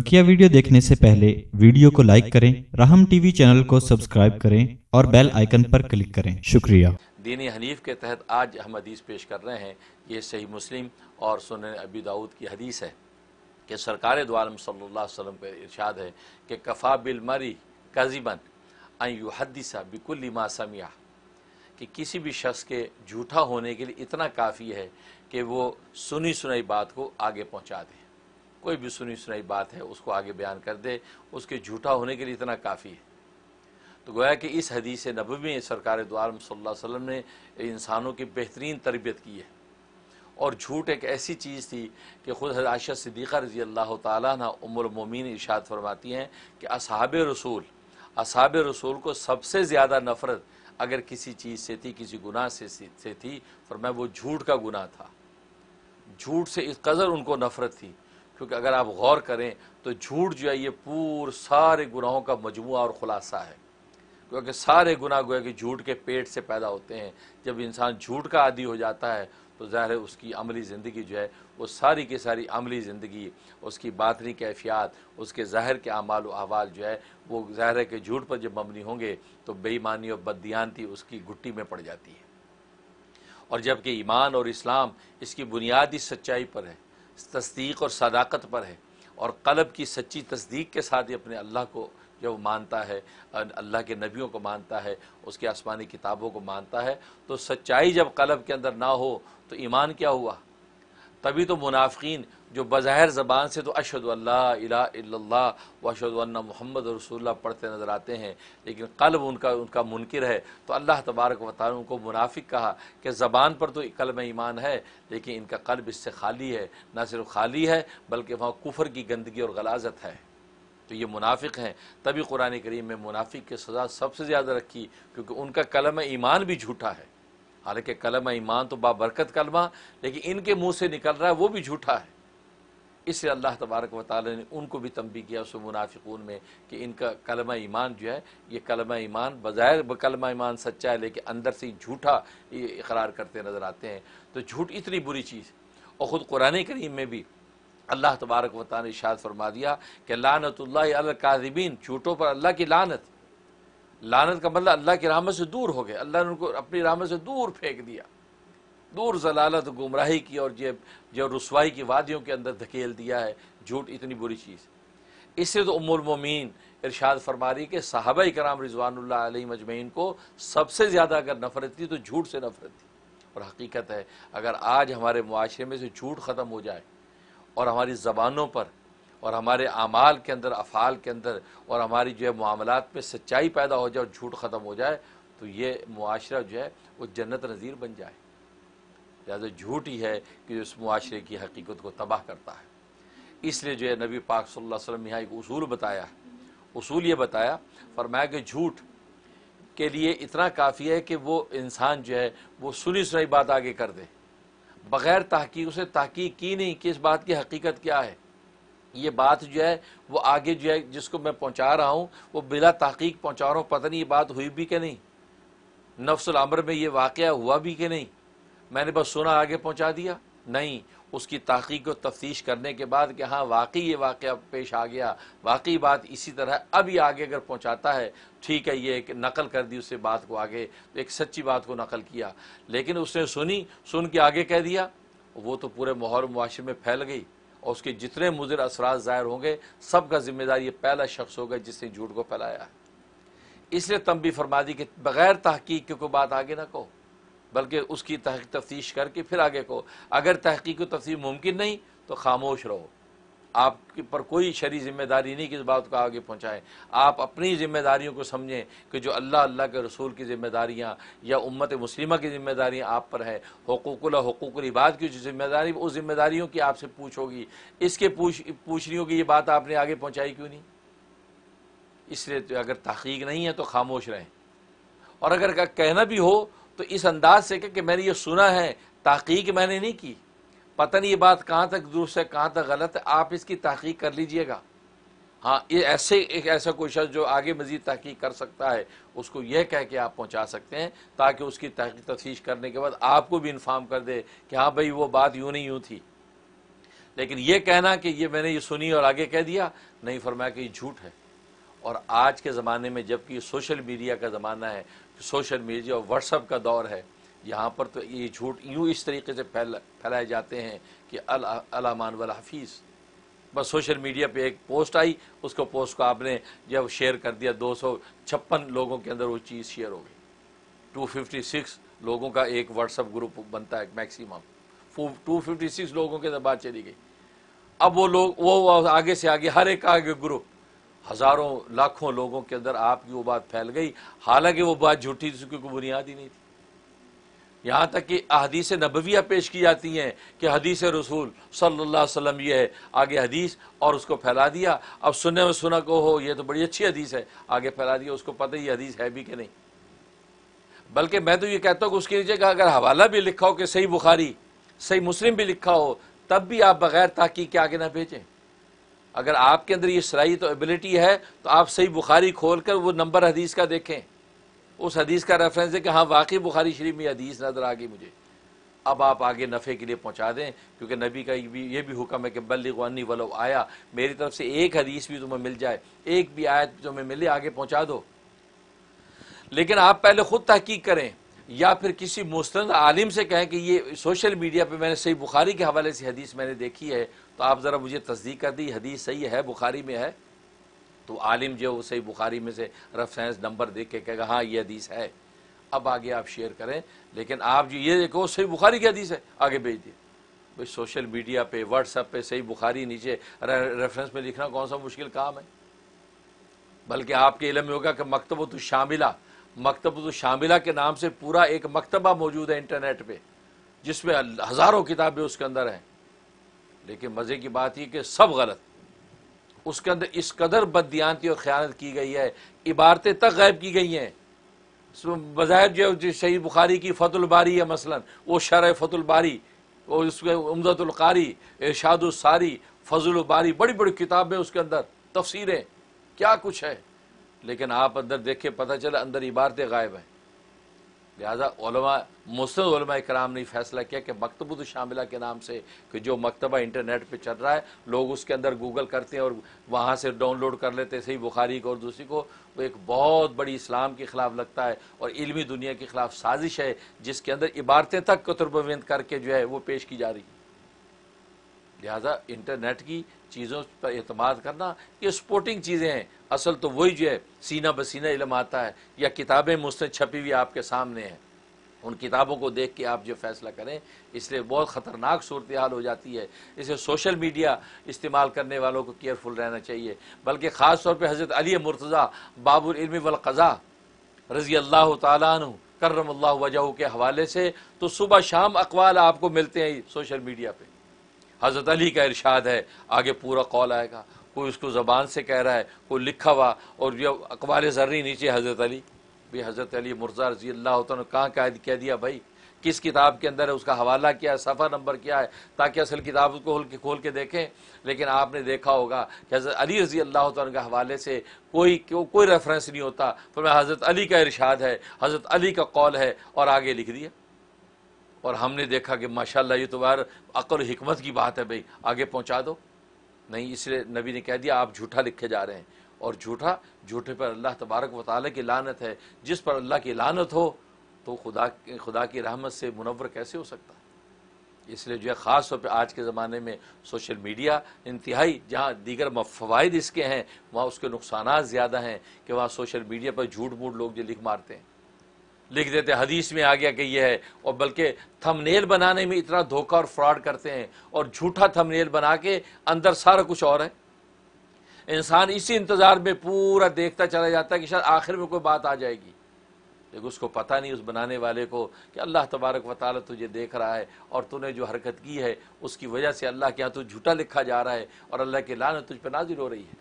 बकिया वीडियो देखने से पहले वीडियो को लाइक करें राहम टीवी चैनल को सब्सक्राइब करें और बेल आइकन पर क्लिक करें शुक्रिया दीन हनीफ के तहत आज हम हदीस पेश कर रहे हैं ये सही मुस्लिम और सुन अबी दाऊद की हदीस है कि सरकार द्वारा सल्ला वसम का इर्शाद है कि कफ़ा बिल मरी कजीबन अयुहदीसा बिकुल मासमिया कि किसी भी शख्स के झूठा होने के लिए इतना काफ़ी है कि वो सुनी सुनाई बात को आगे पहुँचा दें कोई भी सुनी सुनाई बात है उसको आगे बयान कर दे उसके झूठा होने के लिए इतना काफ़ी है तो गोया कि इस हदीस नबी में सरकार द्वार वसल्लम ने इंसानों की बेहतरीन तरबियत की है और झूठ एक ऐसी चीज़ थी कि खुद हजाशत सिद्दीक़ा रजी अल्लाह तमिन इर्शाद फरमाती हैं कि असहाब रसूल असहाब रसूल को सबसे ज़्यादा नफ़रत अगर किसी चीज़ से थी किसी गुनाह से से थी फरमाया वो झूठ का गुनाह था झूठ से इस कदर उनको नफ़रत थी क्योंकि अगर आप गौर करें तो झूठ जो है ये पूरे सारे गुनाहों का मजमू और ख़ुलासा है क्योंकि सारे गुनाह गोया कि झूठ के पेट से पैदा होते हैं जब इंसान झूठ का आदि हो जाता है तो ज़ाहिर है उसकी अमली ज़िंदगी जो है वो सारी की सारी अमली ज़िंदगी उसकी बातनी कैफियात उसके ज़ाहिर के अमाल अहवाल जो है वो ज़ाहिर है कि झूठ पर जब मबनी होंगे तो बेईमानी और बददियानती उसकी घुट्टी में पड़ जाती है और जबकि ईमान और इस्लाम इसकी बुनियादी सच्चाई पर है तस्दीक और सदाकत पर है और कलब की सच्ची तस्दीक के साथ ही अपने अल्लाह को जो मानता है अल्लाह के नबियों को मानता है उसके आसमानी किताबों को मानता है तो सच्चाई जब कलब के अंदर ना हो तो ईमान क्या हुआ तभी तो मुनाफिन जो बज़ाहिर ज़बान से तो अशद अल्ला अशद मोहम्मद रसूल पढ़ते नज़र आते हैं लेकिन कल्ब उनका उनका मुनकर है तो अल्लाह तबारक वाल उनको मुनाफिक कहा कि ज़बान पर तो क़लम में ईमान है लेकिन इनका कल्ब इससे खाली है ना सिर्फ खाली है बल्कि वहाँ कुफर की गंदगी और गलाजत है तो ये मुनाफिक हैं तभी कुरान करीम में मुनाफिक की सज़ा सबसे ज़्यादा रखी क्योंकि उनका कलम ईमान भी झूठा है हालांकि कलम ईमान तो बाबरकत कलमा लेकिन इनके मुंह से निकल रहा है वो भी झूठा है इससे अल्लाह तबारक वाल ने उनको भी तंबी किया उस मुनाफिकून में कि इनका कलमा ईमान जो है ये कलमा ईमान बज़ाहिर कलमा ईमान सच्चा है लेकिन अंदर से ही झूठा इकरार करते नज़र आते हैं तो झूठ इतनी बुरी चीज़ और ख़ुद कुरान करीम में भी अल्लाह तबारक वाली ने इशाद फरमा दिया कि लानतल्लाकाजबीन झूठों पर अल्लाह की लानत लानत का मतलब अल्लाह की रहमत से दूर हो गए अल्लाह ने उनको अपनी राहमत से दूर फेंक दिया दूर जलालत गुमराही की और जब जो रसवाई की वादियों के अंदर धकेल दिया है झूठ इतनी बुरी चीज़ इससे तो उमुलमोमीन इरशाद फरमा रही कि साहबा कराम रिजवान मजमैन को सबसे ज़्यादा अगर नफरत थी तो झूठ से नफरत थी और हकीकत है अगर आज हमारे माशरे में से झूठ ख़त्म हो जाए और हमारी ज़बानों पर और हमारे अमाल के अंदर अफ़ाल के अंदर और हमारी जो है मामलात में सच्चाई पैदा हो जाए और झूठ ख़त्म हो जाए तो ये मुआरा जो है वो जन्नत नज़ीर बन जाए लिहाजा झूठ ही है कि इस मुआरे की हकीकत को तबाह करता है इसलिए जो है नबी पाक सल्लल्लाहु अलैहि वसल्लम यहाँ एक असूल बताया है उसूल ये बताया फरमाया कि झूठ के लिए इतना काफ़ी है कि वो इंसान जो है वो सुनी सुनाई बात आगे कर दे बग़ैर तहकीक उसे तहकीक की नहीं कि इस बात की हकीकत क्या है ये बात जो है वो आगे जो है जिसको मैं पहुँचा रहा हूँ वो बिला तहकीक पहुँचा रहा हूँ पता नहीं ये बात हुई भी कि नहीं नफ्सलमर में ये वाक़ हुआ भी कि नहीं मैंने बस सुना आगे पहुँचा दिया नहीं उसकी तहकीक और तफ्तीश करने के बाद कि हाँ वाकई ये वाक़ पेश आ गया वाकई बात इसी तरह अभी आगे अगर पहुँचाता है ठीक है ये एक नकल कर दी उससे बात को आगे तो एक सच्ची बात को नकल किया लेकिन उसने सुनी सुन के आगे कह दिया वो तो पूरे माहौल मुआरे में फैल गई और उसके जितने मुजर असरा ज़ाहिर होंगे सब का जिम्मेदार ये पहला शख्स होगा जिसने झूठ को फैलाया है इसलिए तम भी फरमा दी कि बग़ैर तहकीक की कोई बात आगे ना कहो बल्कि उसकी तहक तफ्तीश करके फिर आगे को अगर तहकीक व मुमकिन नहीं तो खामोश रहो आपके पर कोई शरी जिम्मेदारी नहीं कि इस बात को आगे पहुँचाएं आप अपनी ज़िम्मेदारियों को समझें कि जो अल्लाह अल्लाह के रसूल की ज़िम्मेदारियाँ या उम्मत मुस्लिम की ज़िम्मेदारियाँ आप पर है हकूकल हकूकल इबाद की जो ज़िम्मेदारी उस ज़िम्मेदारियों की आपसे पूछ होगी इसके पूछ पूछनी होगी ये बात आपने आगे पहुँचाई क्यों नहीं इसलिए तो अगर तहकीक नहीं है तो खामोश रहें और अगर कहना भी हो तो इस अंदाज से कि मैंने ये सुना है तहकीक मैंने नहीं की पता नहीं ये बात कहाँ तक दुरुस्त है कहाँ तक गलत है आप इसकी तहकीक कर लीजिएगा हाँ ये ऐसे एक ऐसा कोई शख्स जो आगे मजीद तहकीक कर सकता है उसको यह कह के आप पहुँचा सकते हैं ताकि उसकी तहकीक तफ्तीश करने के बाद आपको भी इन्फॉर्म कर दे कि हाँ भाई वो बात यूँ नहीं यूँ थी लेकिन ये कहना कि ये मैंने ये सुनी और आगे कह दिया नहीं फरमाया कि ये झूठ है और आज के ज़माने में जबकि सोशल मीडिया का ज़माना है सोशल मीडिया और व्हाट्सअप का दौर है यहाँ पर तो ये झूठ यूँ इस तरीके से फैल फैलाए जाते हैं कि अलामान वाला हफीज़ बस सोशल मीडिया पे एक पोस्ट आई उसको पोस्ट को आपने जब शेयर कर दिया दो सौ छप्पन लोगों के अंदर वो चीज़ शेयर हो गई टू फिफ्टी सिक्स लोगों का एक व्हाट्सअप ग्रुप बनता है मैक्सिमम टू फिफ्टी सिक्स लोगों के अंदर बात चली गई अब वो लोग वो आगे से आगे हर एक आगे ग्रुप हज़ारों लाखों लोगों के अंदर आपकी वो बात फैल गई हालांकि वो बात झूठी थी क्योंकि बुनियाद ही नहीं थी यहाँ तक कि अहदीस नबविया पेश की जाती हैं कि हदीस रसूल सल्ला वसलम यह है आगे हदीस और उसको फैला दिया अब सुनने में सुना को हो ये तो बड़ी अच्छी हदीस है आगे फैला दिया उसको पता ही हदीस है भी कि नहीं बल्कि मैं तो ये कहता हूँ कि उसके नीचे का अगर हवाला भी लिखा हो कि सही बुखारी सही मुस्लिम भी लिखा हो तब भी आप बगैर ताकि के आगे ना भेजें अगर आपके अंदर ये शराइत तो एबिलिटी है तो आप सही बुखारी खोल कर वो नंबर हदीस का देखें उस हदीस का रेफरेंस है कि हाँ वाकई बुखारी शरीफ में हदीस नज़र आ गई मुझे अब आप आगे नफ़े के लिए पहुंचा दें क्योंकि नबी का ये भी ये भी हुक्म है कि बल्लिगानी वलो आया मेरी तरफ से एक हदीस भी तुम्हें मिल जाए एक भी आयत तुम्हें मिले आगे पहुँचा दो लेकिन आप पहले ख़ुद तहकीक करें या फिर किसी मुस्तंद आलिम से कहें कि ये सोशल मीडिया पे मैंने सही बुखारी के हवाले से हदीस मैंने देखी है तो आप ज़रा मुझे तस्दीक कर दी हदीस सही है बुखारी में है तो आलिम जो वो सही बुखारी में से रेफरेंस नंबर देख के कहेगा हाँ ये हदीस है अब आगे आप शेयर करें लेकिन आप जो ये देखो सही बुखारी की हदीस है आगे भेज दिए भाई सोशल मीडिया पे व्हाट्सअप पे सही बुखारी नीचे रेफरेंस में लिखना कौन सा मुश्किल काम है बल्कि आपके इलम में होगा कि मकतब तो शामिला मकतब शामिला के नाम से पूरा एक मकतबा मौजूद है इंटरनेट पर जिसमें हज़ारों किताबें उसके अंदर हैं लेकिन मज़े की बात यह कि सब गलत उसके अंदर इस कदर बददियांती और ख़्यात की गई है इबारतें तक गायब की गई हैं बज़ाहिर जो शहीद बुखारी की फतुलबारी है मसलन वो शर फतुलबारी और उसके उमदतुल्कारी इर्शादुलसारी फजुलबारी बड़ी बड़ी किताबें उसके अंदर तफसीरें क्या कुछ है लेकिन आप अंदर देख के पता चला अंदर इबारतें गायब हैं लिहाजा मुस्लिम कराम ने फैसला किया कि मकतबुद शामिला के नाम से कि जो मकतबा इंटरनेट पर चल रहा है लोग उसके अंदर गूगल करते हैं और वहाँ से डाउनलोड कर लेते हैं सही बुखारी को और दूसरी को वो एक बहुत बड़ी इस्लाम के ख़िलाफ़ लगता है और इलमी दुनिया के ख़िलाफ़ साजिश है जिसके अंदर इबारतें तक कतुरबंद करके जो है वो पेश की जा रही है लिहाजा इंटरनेट की चीज़ों पर अतमाद करना ये स्पोर्टिंग चीज़ें हैं असल तो वही जो है सीना बसीना इलम आता है या किताबें मुझसे छपी हुई आपके सामने हैं उन किताबों को देख के आप जो फैसला करें इसलिए बहुत ख़तरनाक सूरत हाल हो जाती है इसे सोशल मीडिया इस्तेमाल करने वालों को केयरफुल रहना चाहिए बल्कि ख़ास तौर पर हज़रत अली मुर्तज़ा बाबुल इल्म वलक़ा रज़ी अल्लाह तु करम वजह के हवाले से तो सुबह शाम अकवाल आपको मिलते हैं सोशल मीडिया पर हज़रत अली का इरशाद है आगे पूरा कौल आएगा कोई उसको ज़बान से कह रहा है कोई लिखा हुआ और जो अकबाल जर्री नीचे हज़रत अली भी हज़रत अली मुर्जा रजी अल्लाह ने कहाँ कैद कह दिया भाई किस किताब के अंदर है उसका हवाला क्या है सफ़ा नंबर क्या है ताकि असल किताब को खोल के खोल के देखें लेकिन आपने देखा होगा कि हज़रत अली रजी अल्लाह के हवाले से कोई को, कोई रेफरेंस नहीं होता फिर मैं हज़रत अली का इरशाद है हज़रत अली का कौल है और आगे लिख दिया और हमने देखा कि माशाल्लाह ये तो अकल हमत की बात है भाई आगे पहुंचा दो नहीं इसलिए नबी ने कह दिया आप झूठा लिखे जा रहे हैं और झूठा झूठे पर अल्लाह तबारक वाले की लानत है जिस पर अल्लाह की लानत हो तो खुदा खुदा की रहमत से मुनवर कैसे हो सकता है इसलिए जो है ख़ास तौर पर आज के ज़माने में सोशल मीडिया इंतहाई जहाँ दीगर फ़वाद इसके हैं वहाँ उसके नुकसान ज़्यादा हैं कि वहाँ सोशल मीडिया पर झूठ मूठ लोग जो लिख मारते हैं लिख देते हदीस में आ गया कि यह है और बल्कि थंबनेल बनाने में इतना धोखा और फ्रॉड करते हैं और झूठा थंबनेल बना के अंदर सारा कुछ और है इंसान इसी इंतज़ार में पूरा देखता चला जाता है कि शायद आखिर में कोई बात आ जाएगी लेकिन उसको पता नहीं उस बनाने वाले को कि अल्लाह तबारक व तुझे देख रहा है और तूने जो हरकत की है उसकी वजह से अल्लाह के यहाँ तू तो झूठा लिखा जा रहा है और अल्लाह के लान तुझ पर नाजिर हो रही है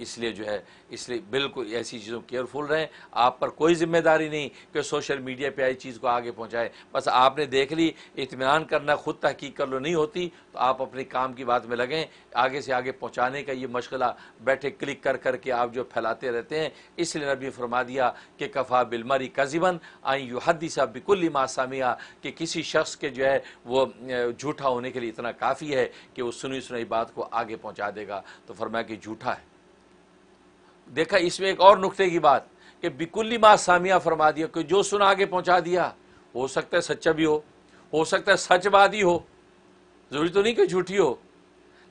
इसलिए जो है इसलिए बिल्कुल ऐसी चीज़ों केयरफुल रहें आप पर कोई जिम्मेदारी नहीं कि सोशल मीडिया पे आई चीज़ को आगे पहुँचाए बस आपने देख ली इतमान करना ख़ुद तहकीक कर लो नहीं होती तो आप अपने काम की बात में लगें आगे से आगे पहुँचाने का ये मशगला बैठे क्लिक कर करके आप जो फैलाते रहते हैं इसलिए नबी फरमा दिया कि कफ़ा बिलमरी कजीबन आई यू हदी सा बिकुल मासामिया कि किसी शख्स के जो है वो झूठा होने के लिए इतना काफ़ी है कि वो सुनी सुनाई बात को आगे पहुँचा देगा तो फरमाया कि झूठा है देखा इसमें एक और नुकते की बात कि बिकुल्ली माँ सामिया फरमा दिया कि जो सुना आगे पहुँचा दिया हो सकता है सच्चा भी हो हो सकता है सच बात ही हो ज़रूरी तो नहीं कि झूठी हो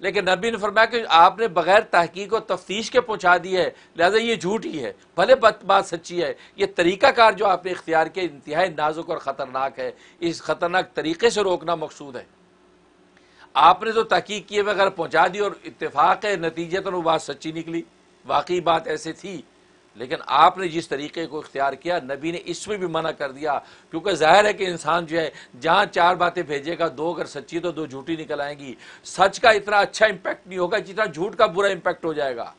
लेकिन नबी ने फरमाया कि आपने बगैर तहकीक और तफ्तीश के पहुँचा दी है लिहाजा ये झूठ ही है भले बात सच्ची है ये तरीक़ाकार जो आपने इख्तियार किया इंतहाई नाजुक और ख़तरनाक है इस ख़तरनाक तरीके से रोकना मकसूद है आपने तो तहकीक किए बगैर पहुँचा दी और इतफाक़ है तो वो बात सच्ची निकली वाकई बात ऐसे थी लेकिन आपने जिस तरीके को इख्तियार किया नबी ने इसमें भी मना कर दिया क्योंकि जाहिर है कि इंसान जो है जहाँ चार बातें भेजेगा दो अगर सच्ची तो दो झूठी निकल आएंगी सच का इतना अच्छा इम्पैक्ट नहीं होगा जितना झूठ का बुरा इम्पैक्ट हो जाएगा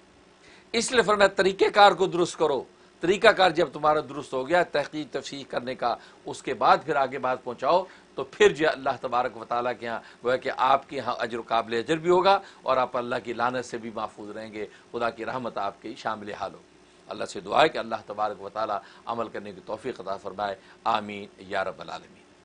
इसलिए फरना तरीक़ेकार को दुरुस्त करो तरीक़ाकार जब तुम्हारा दुरुस्त हो गया तहकीक तफसीक करने का उसके बाद फिर आगे बात पहुँचाओ तो फिर जो अल्लाह तबारक वाली के यहाँ वह कि आपके यहाँ अजर काबिल अजर भी होगा और आप अल्लाह की लानत से भी महफूज रहेंगे खुदा की रहमत आपकी शामिल हाल होगी अल्लाह से दुआ है कि अल्लाह तबारक वाली अमल करने की तोफ़ी अदा फ़रमाए आमीन या रबालमी